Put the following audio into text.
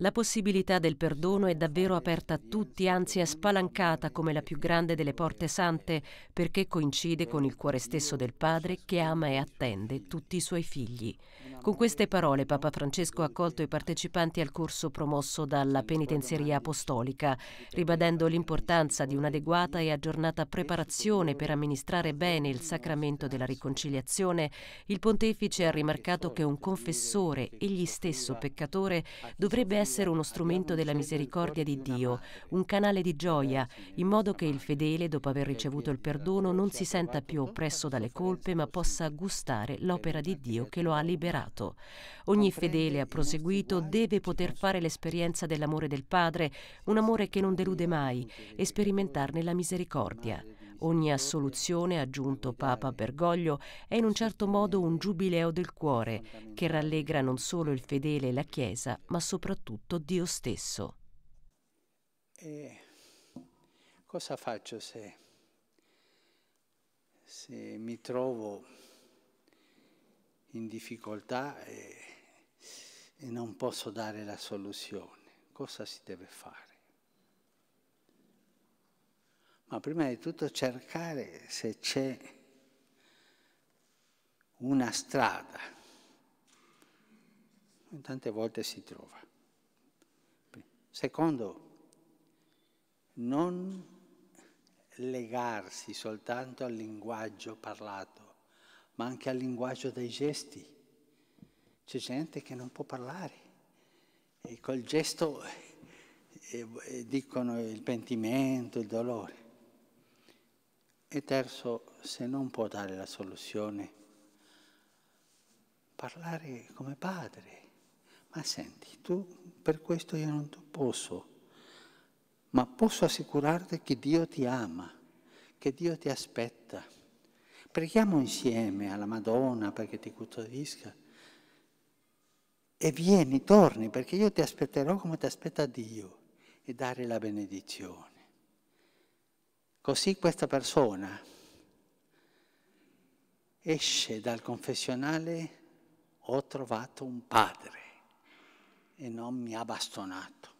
La possibilità del perdono è davvero aperta a tutti, anzi è spalancata come la più grande delle porte sante, perché coincide con il cuore stesso del Padre che ama e attende tutti i suoi figli. Con queste parole Papa Francesco ha accolto i partecipanti al corso promosso dalla Penitenzieria Apostolica, ribadendo l'importanza di un'adeguata e aggiornata preparazione per amministrare bene il sacramento della riconciliazione. Il pontefice ha rimarcato che un confessore, egli stesso peccatore, dovrebbe essere essere uno strumento della misericordia di Dio, un canale di gioia, in modo che il fedele, dopo aver ricevuto il perdono, non si senta più oppresso dalle colpe, ma possa gustare l'opera di Dio che lo ha liberato. Ogni fedele, ha proseguito, deve poter fare l'esperienza dell'amore del Padre, un amore che non delude mai, e sperimentarne la misericordia. Ogni assoluzione, ha aggiunto Papa Bergoglio, è in un certo modo un giubileo del cuore che rallegra non solo il fedele e la Chiesa, ma soprattutto Dio stesso. E cosa faccio se, se mi trovo in difficoltà e, e non posso dare la soluzione? Cosa si deve fare? ma prima di tutto cercare se c'è una strada. Tante volte si trova. Secondo, non legarsi soltanto al linguaggio parlato, ma anche al linguaggio dei gesti. C'è gente che non può parlare e col gesto eh, eh dicono il pentimento, il dolore. E terzo, se non può dare la soluzione, parlare come padre. Ma senti, tu per questo io non posso, ma posso assicurarti che Dio ti ama, che Dio ti aspetta. Preghiamo insieme alla Madonna perché ti custodisca e vieni, torni, perché io ti aspetterò come ti aspetta Dio e dare la benedizione. Così questa persona esce dal confessionale, ho trovato un padre e non mi ha bastonato.